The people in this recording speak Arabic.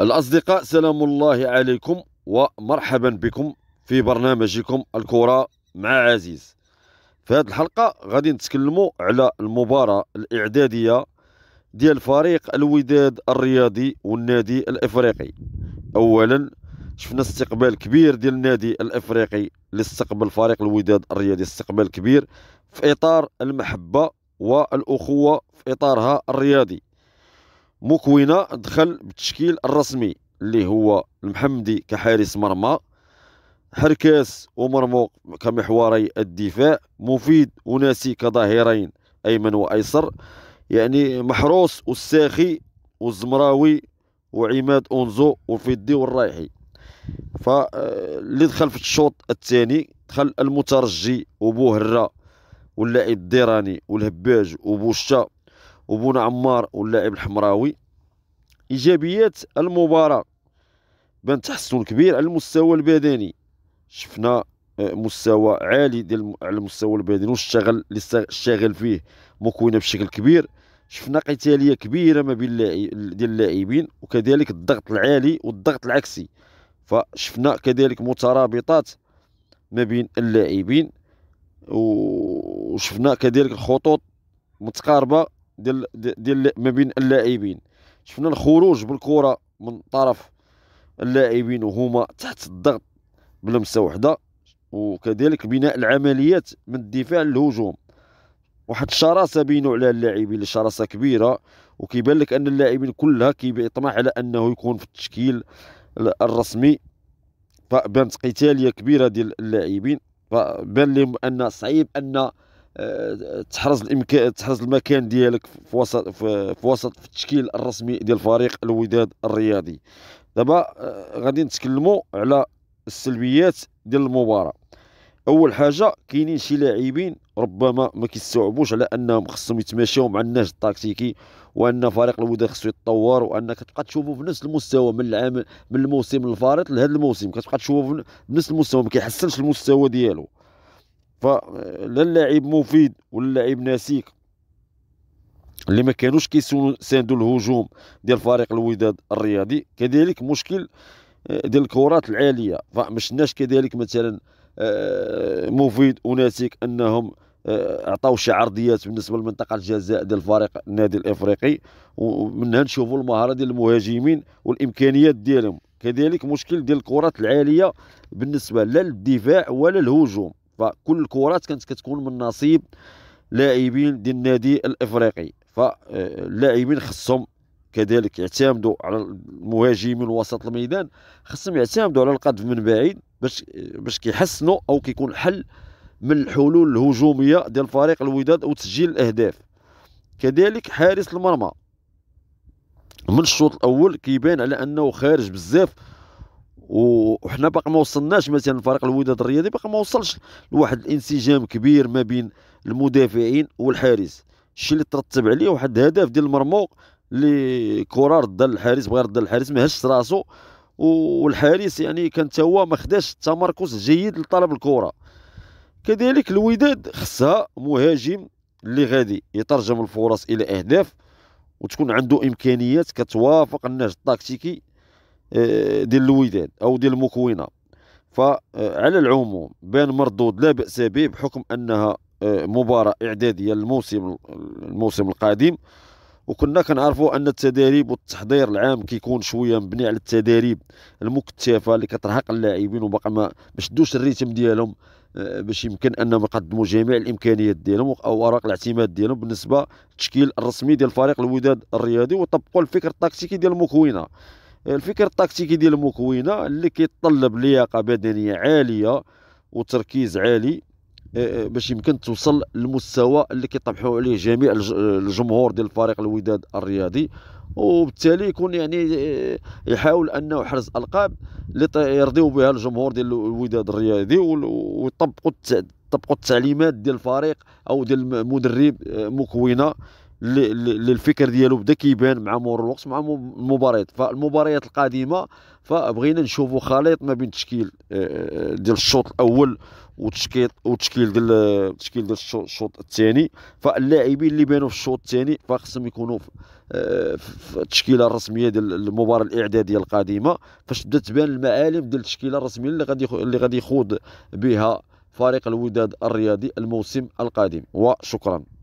الأصدقاء سلام الله عليكم ومرحبا بكم في برنامجكم الكرة مع عزيز في هذه الحلقة غادي نتكلموا على المباراة الإعدادية ديال فريق الوداد الرياضي والنادي الإفريقي أولا شفنا استقبال كبير ديال النادي الإفريقي اللي استقبل فريق الوداد الرياضي استقبال كبير في إطار المحبة والأخوة في إطارها الرياضي مكونه دخل بالتشكيل الرسمي اللي هو المحمدي كحارس مرمى حركاس ومرموق كمحوري الدفاع مفيد وناسي كظهيرين ايمن وايسر يعني محروس والساخي والزمراوي وعماد اونزو وفيدي والرايحي فاللي دخل في الشوط الثاني دخل المترجي وبوهره واللاعب الديراني والهباج وبوشتا وبونا عمار واللاعب الحمراوي ايجابيات المباراه بان تحسن كبير على المستوى البدني شفنا آه، مستوى عالي ديال على المستوى البدني والشغل اللي شاغل فيه مكونه بشكل كبير شفنا قتاليه كبيره ما بين ديال اللاعبين وكذلك الضغط العالي والضغط العكسي فشفنا كذلك مترابطات ما بين اللاعبين وشفنا كذلك الخطوط متقاربه ديال ديال ما بين اللاعبين شفنا الخروج بالكره من طرف اللاعبين وهما تحت الضغط بلمسه واحده وكذلك بناء العمليات من الدفاع للهجوم واحد الشراسه بينوا على اللاعبين شراسه كبيره وكيبان لك ان اللاعبين كلها كيطمح على انه يكون في التشكيل الرسمي فبانت قتاليه كبيره ديال اللاعبين فبان لهم ان صعيب ان تحرز الامكان تحرز المكان ديالك في وسط في, وسط في التشكيل الرسمي ديال فريق الوداد الرياضي دابا آه، غادي نتكلموا على السلبيات ديال المباراه اول حاجه كاينين شي لاعبين ربما ما كيستوعبوش على انهم خصهم يتماشاو مع النهج التكتيكي وان فريق الوداد خصو يتطور وان كتبقى تشوفو في نفس المستوى من العام من الموسم الفارط لهذا الموسم كتبقى تشوفو نفس المستوى ما كيحسنش المستوى ديالو فلا اللاعب مفيد ولا اللاعب ناسيك اللي ما كانوش كيساندوا الهجوم ديال فريق الوداد الرياضي كذلك مشكل آه، ديال الكرات العاليه فمشناش كذلك مثلا آه، مفيد وناسيك انهم آه، عطاو شي عرضيات بالنسبه لمنطقه الجزاء ديال فريق النادي الافريقي ومنها نشوفوا المهاره ديال المهاجمين والامكانيات ديالهم كذلك مشكل ديال الكرات العاليه بالنسبه لا للدفاع ولا الهجوم فكل الكرات كانت كتكون من نصيب لاعبين ديال النادي الافريقي فاللاعبين خصهم كذلك يعتمدوا على المهاجمين وسط الميدان خصهم يعتمدوا على القذف من بعيد باش باش كيحسنوا او كيكون حل من الحلول الهجوميه ديال فريق الوداد وتسجيل الاهداف كذلك حارس المرمى من الشوط الاول كيبان على انه خارج بزاف وحنا باقي ما وصلناش مثلا فريق الوداد الرياضي باقي ما وصلش لواحد الانسجام كبير ما بين المدافعين والحارس الشيء اللي ترتب عليه واحد الهدف ديال المرموق اللي كره رد الحارس بغى يرد الحارس ما هش راسو والحارس يعني كان تا هو ما خداش التمركز جيد لطلب الكره كذلك الوداد خصها مهاجم اللي غادي يترجم الفرص الى اهداف وتكون عنده امكانيات كتوافق النهج التكتيكي آه، ديال الوداد او ديال المكونه فعلى العموم بان مردود لا باس به بحكم انها آه، مباراه اعداديه للموسم الموسم القادم وكنا كنعرفوا ان التدريب والتحضير العام كيكون شويه مبني على التدريب المكتفه اللي كترهق اللاعبين وباقي ما مشدوش الريتم ديالهم آه، باش يمكن انهم يقدموا جميع الامكانيات ديالهم او اوراق الاعتماد ديالهم بالنسبه للتشكيل الرسمي ديال فريق الوداد الرياضي وطبقوا الفكر التكتيكي ديال المكونه الفكر التكتيكي ديال مكوينه اللي كيتطلب لياقه بدنيه عاليه وتركيز عالي آه، آه، باش يمكن توصل للمستوى اللي كيطمحوا عليه جميع الجمهور ديال فريق الوداد الرياضي وبالتالي يكون يعني آه، يحاول انه يحرز القاب اللي يرضيو بها الجمهور ديال الوداد الرياضي ويطبقوا التعليمات ديال الفريق او ديال المدرب مكونه الفكر ديالو بدا كيبان مع مرور الوقت مع المباريات فالمباريات القادمه فبغينا نشوفوا خليط ما بين تشكيل آه، آه، آه، ديال الشوط الاول وتشكيل وتشكيل ديال تشكيل ديال الشوط الثاني فاللاعبين اللي بانوا في الشوط الثاني فخصهم يكونوا في التشكيله الرسميه ديال المباراه الاعداديه القادمه فاش تبدا تبان المعالم ديال التشكيله الرسميه اللي غادي اللي غادي يخوض بها فريق الوداد الرياضي الموسم القادم وشكرا